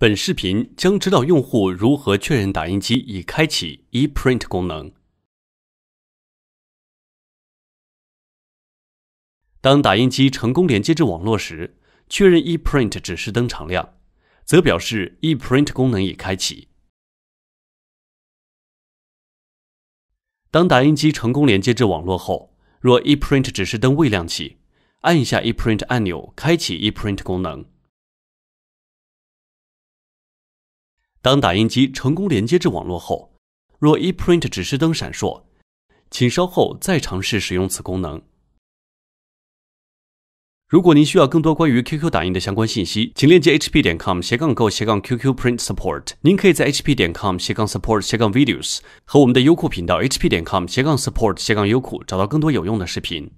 本视频将指导用户如何确认打印机已开启 ePrint 功能。当打印机成功连接至网络时，确认 ePrint 指示灯常亮，则表示 ePrint 功能已开启。当打印机成功连接至网络后，若 ePrint 指示灯未亮起，按一下 ePrint 按钮，开启 ePrint 功能。当打印机成功连接至网络后，若 ePrint 指示灯闪烁，请稍后再尝试使用此功能。如果您需要更多关于 QQ 打印的相关信息，请链接 hp.com/qqprintsupport 斜斜杠杠 go。您可以在 hp.com/support/videos 斜杠斜杠和我们的优酷频道 h p c o m 斜杠 s u p p o r t 斜杠优酷找到更多有用的视频。